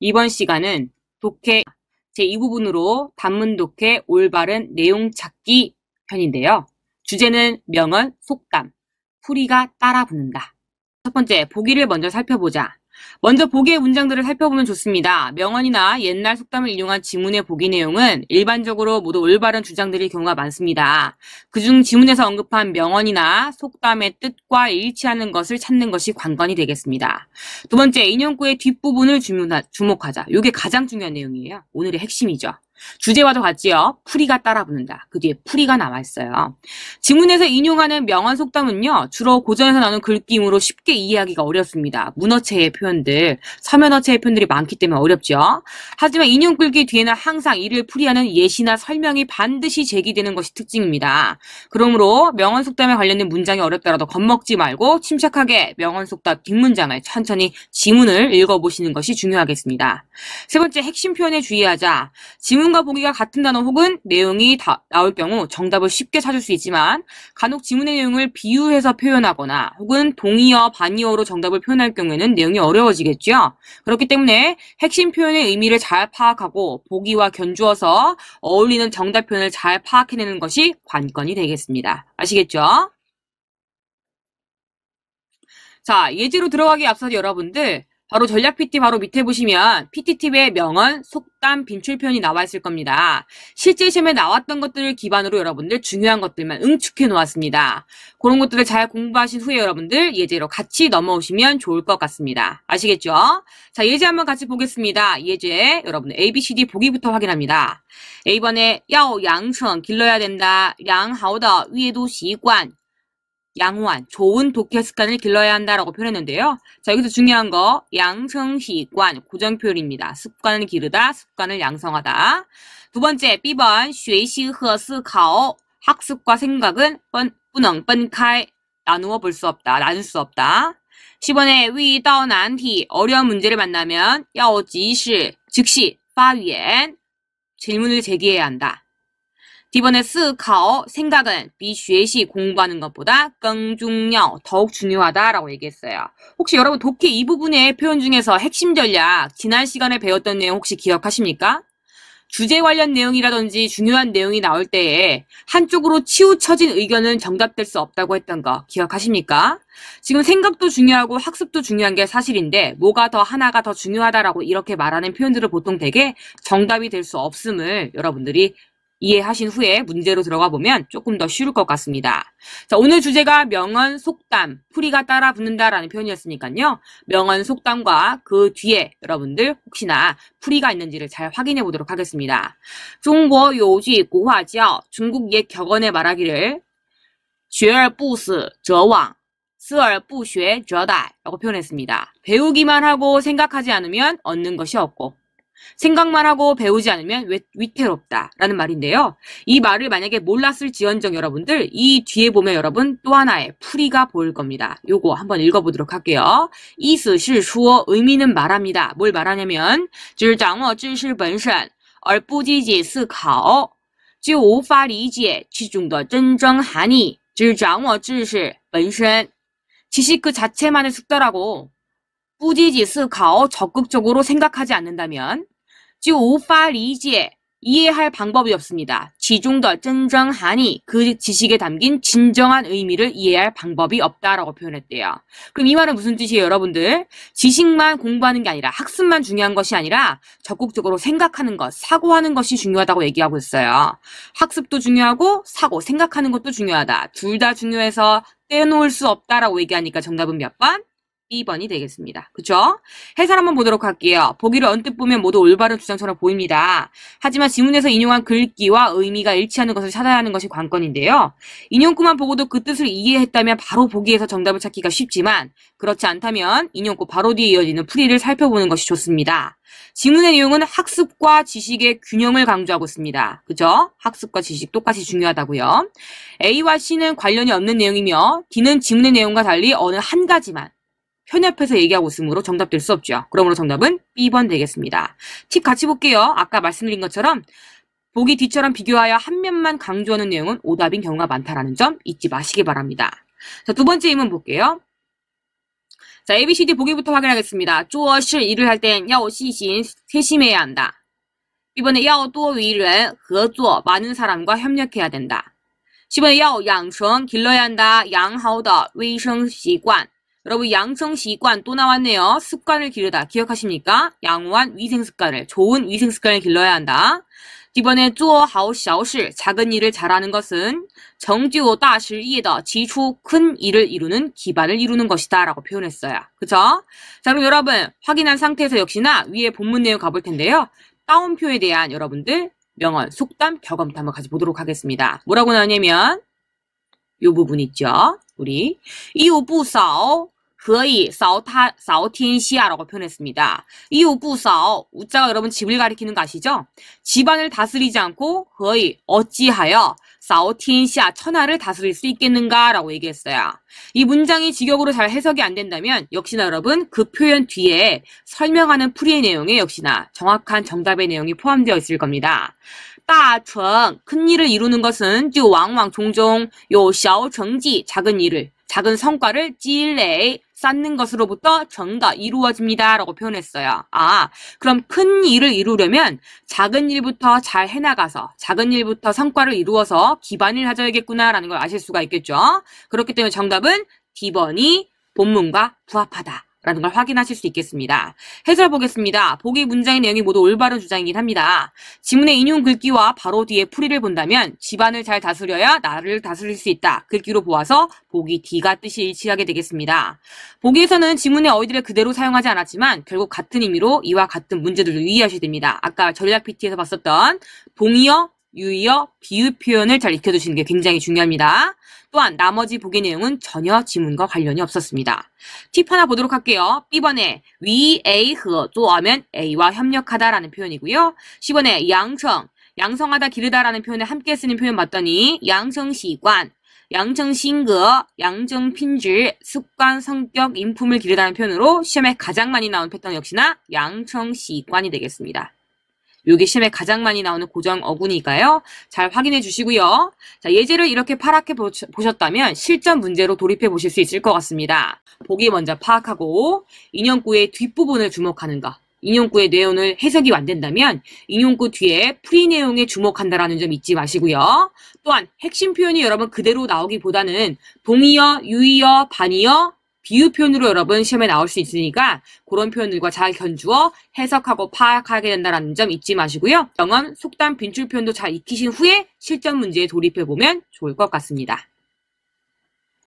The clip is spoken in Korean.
이번 시간은 독해 제2부분으로 단문 독해 올바른 내용 찾기 편인데요. 주제는 명언, 속담, 풀이가 따라 붙는다. 첫 번째, 보기를 먼저 살펴보자. 먼저 보기의 문장들을 살펴보면 좋습니다. 명언이나 옛날 속담을 이용한 지문의 보기 내용은 일반적으로 모두 올바른 주장들일 경우가 많습니다. 그중 지문에서 언급한 명언이나 속담의 뜻과 일치하는 것을 찾는 것이 관건이 되겠습니다. 두 번째, 인용구의 뒷부분을 주목하자. 이게 가장 중요한 내용이에요. 오늘의 핵심이죠. 주제와도 같지요. 풀이가 따라붙는다. 그 뒤에 풀이가 나와 있어요. 지문에서 인용하는 명언 속담은요. 주로 고전에서 나오는 글귀으로 쉽게 이해하기가 어렵습니다. 문어체의 표현들, 서면어체의 표현들이 많기 때문에 어렵죠. 하지만 인용 글귀 뒤에는 항상 이를 풀이하는 예시나 설명이 반드시 제기되는 것이 특징입니다. 그러므로 명언 속담에 관련된 문장이 어렵더라도 겁먹지 말고 침착하게 명언 속담 뒷문장을 천천히 지문을 읽어보시는 것이 중요하겠습니다. 세 번째 핵심 표현에 주의하자. 지문 지문과 보기가 같은 단어 혹은 내용이 다, 나올 경우 정답을 쉽게 찾을 수 있지만 간혹 지문의 내용을 비유해서 표현하거나 혹은 동의어, 반의어로 정답을 표현할 경우에는 내용이 어려워지겠죠. 그렇기 때문에 핵심 표현의 의미를 잘 파악하고 보기와 견주어서 어울리는 정답 표현을 잘 파악해내는 것이 관건이 되겠습니다. 아시겠죠? 자, 예제로 들어가기 앞서 여러분들 바로 전략 PT 바로 밑에 보시면 PT 팁의 명언, 속담, 빈출편이 나와 있을 겁니다. 실제 시험에 나왔던 것들을 기반으로 여러분들 중요한 것들만 응축해 놓았습니다. 그런 것들을 잘 공부하신 후에 여러분들 예제로 같이 넘어오시면 좋을 것 같습니다. 아시겠죠? 자, 예제 한번 같이 보겠습니다. 예제 여러분들 A, B, C, D 보기부터 확인합니다. A번에 야오 양성 길러야 된다. 양하오더 위에도 시관 양호한 좋은 독해 습관을 길러야 한다라고 표현했는데요. 자 여기서 중요한 거 양성시관 고정표현입니다. 습관을 기르다, 습관을 양성하다. 두 번째 B번 쉐시허스카오 학습과 생각은 뿐엉 뻔카 나누어 볼 수 없다, 나눌 수 없다. 10번에 위다난 안티 어려운 문제를 만나면 야오지시 즉시 파위엔 질문을 제기해야 한다. 이번에 스카오 어 생각은 미쉐시 공부하는 것보다 껑중요 더욱 중요하다라고 얘기했어요. 혹시 여러분 독해 이 부분의 표현 중에서 핵심 전략 지난 시간에 배웠던 내용 혹시 기억하십니까? 주제 관련 내용이라든지 중요한 내용이 나올 때에 한쪽으로 치우쳐진 의견은 정답될 수 없다고 했던 거 기억하십니까? 지금 생각도 중요하고 학습도 중요한 게 사실인데 뭐가 더 하나가 더 중요하다라고 이렇게 말하는 표현들을 보통 되게 정답이 될 수 없음을 여러분들이 이해하신 후에 문제로 들어가 보면 조금 더 쉬울 것 같습니다. 자, 오늘 주제가 명언, 속담, 풀이가 따라 붙는다라는 표현이었으니까요. 명언, 속담과 그 뒤에 여러분들 혹시나 풀이가 있는지를 잘 확인해 보도록 하겠습니다. 중국 요지 고화지어 중국 의 격언에 말하기를 学而不死则亡 스얼不学저다라고 표현했습니다. 배우기만 하고 생각하지 않으면 얻는 것이 없고 생각만 하고 배우지 않으면 위태롭다 라는 말인데요. 이 말을 만약에 몰랐을 지언정 여러분들 이 뒤에 보면 여러분 또 하나의 풀이가 보일 겁니다. 요거 한번 읽어보도록 할게요. 이스수어 의미는 말합니다. 뭘 말하냐면 즐掌握知识本身而不积极思考就无法理解其中的真正含义즐장어知실本身 지식 그 자체만을 숙달하고 뿌지지 스가오 적극적으로 생각하지 않는다면 지无法理解 이해할 방법이 없습니다. 지중더 쩐정하니 그 지식에 담긴 진정한 의미를 이해할 방법이 없다라고 표현했대요. 그럼 이 말은 무슨 뜻이에요, 여러분들? 지식만 공부하는 게 아니라 학습만 중요한 것이 아니라 적극적으로 생각하는 것, 사고하는 것이 중요하다고 얘기하고 있어요. 학습도 중요하고 사고, 생각하는 것도 중요하다. 둘 다 중요해서 떼놓을 어수 없다라고 얘기하니까 정답은 몇 번? B번이 되겠습니다. 그쵸? 해설 한번 보도록 할게요. 보기를 언뜻 보면 모두 올바른 주장처럼 보입니다. 하지만 지문에서 인용한 글귀와 의미가 일치하는 것을 찾아야 하는 것이 관건인데요. 인용구만 보고도 그 뜻을 이해했다면 바로 보기에서 정답을 찾기가 쉽지만 그렇지 않다면 인용구 바로 뒤에 이어지는 풀이를 살펴보는 것이 좋습니다. 지문의 내용은 학습과 지식의 균형을 강조하고 있습니다. 그죠? 학습과 지식 똑같이 중요하다고요. A와 C는 관련이 없는 내용이며 D는 지문의 내용과 달리 어느 한 가지만 현협해서 얘기하고 있으므로 정답 될 수 없죠. 그러므로 정답은 B번 되겠습니다. 팁 같이 볼게요. 아까 말씀드린 것처럼 보기 뒤처럼 비교하여 한 면만 강조하는 내용은 오답인 경우가 많다라는 점 잊지 마시기 바랍니다. 자, 두 번째 의문 볼게요. 자, ABCD 보기부터 확인하겠습니다. 쪼어실 일을 할땐 야오시신 세심해야 한다. 이번에 야오또 위를合作 많은 사람과 협력해야 된다. 10번에 야오 양성 길러야 한다. 양하오더 위생 시관 여러분 양성 시관 또 나왔네요. 습관을 기르다 기억하십니까? 양호한 위생 습관을 좋은 위생 습관을 길러야 한다. 이번에 쪼어 하오샤오시 작은 일을 잘하는 것은 정지오 따실 이에다 지초큰 일을 이루는 기반을 이루는 것이다 라고 표현했어요. 그쵸? 자 그럼 여러분 확인한 상태에서 역시나 위에 본문 내용 가볼 텐데요. 따옴표에 대한 여러분들 명언, 속담, 격언부터 한번 가져보도록 하겠습니다. 뭐라고 나오냐면 요 부분 있죠? 우리 이오부사오 거의 사오타, 사오티엔시아라고 표현했습니다. 이우부사 우자가 여러분 집을 가리키는 거 아시죠? 집안을 다스리지 않고 거의 어찌하여 사오티엔시아 천하를 다스릴 수 있겠는가라고 얘기했어요. 이 문장이 직역으로 잘 해석이 안 된다면 역시나 여러분 그 표현 뒤에 설명하는 풀이의 내용에 역시나 정확한 정답의 내용이 포함되어 있을 겁니다. 따청 큰 일을 이루는 것은 왕왕 종종 요 샤오정지 작은 일을 작은 성과를 찔레에 쌓는 것으로부터 전가 이루어집니다. 라고 표현했어요. 아, 그럼 큰 일을 이루려면 작은 일부터 잘 해나가서 작은 일부터 성과를 이루어서 기반을 하자야겠구나라는걸 아실 수가 있겠죠. 그렇기 때문에 정답은 D번이 본문과 부합하다. 라는 걸 확인하실 수 있겠습니다. 해설 보겠습니다. 보기 문장의 내용이 모두 올바른 주장이긴 합니다. 지문의 인용 글귀와 바로 뒤에 풀이를 본다면 집안을 잘 다스려야 나를 다스릴 수 있다. 글귀로 보아서 보기 D가 뜻이 일치하게 되겠습니다. 보기에서는 지문의 어휘들을 그대로 사용하지 않았지만 결국 같은 의미로 이와 같은 문제들도 유의하셔야 됩니다. 아까 전략 PT에서 봤었던 동의어, 유의어, 비유 표현을 잘 익혀두시는 게 굉장히 중요합니다. 또한 나머지 보기 내용은 전혀 지문과 관련이 없었습니다. 팁 하나 보도록 할게요. B번에 위, A, 허, 조하면 A와 협력하다라는 표현이고요. 1번에 양성, 양성하다 기르다라는 표현을 함께 쓰는 표현 봤더니 양성시관, 양성신거 양정핀질, 습관, 성격, 인품을 기르다는 표현으로 시험에 가장 많이 나온 패턴 역시나 양성시관이 되겠습니다. 요게 시험에 가장 많이 나오는 고정 어구니까요. 잘 확인해 주시고요. 자, 예제를 이렇게 파랗게 보셨다면 실전 문제로 돌입해 보실 수 있을 것 같습니다. 보기 먼저 파악하고 인형구의 뒷부분을 주목하는 것. 인용구의 내용을 해석이 안 된다면 인용구 뒤에 프리 내용에 주목한다라는 점 잊지 마시고요. 또한 핵심 표현이 여러분 그대로 나오기보다는 동의어, 유의어, 반의어, 비유 표현으로 여러분 시험에 나올 수 있으니까 그런 표현들과 잘 견주어 해석하고 파악하게 된다라는 점 잊지 마시고요. 영언, 속담, 빈출 표현도 잘 익히신 후에 실전 문제에 돌입해 보면 좋을 것 같습니다.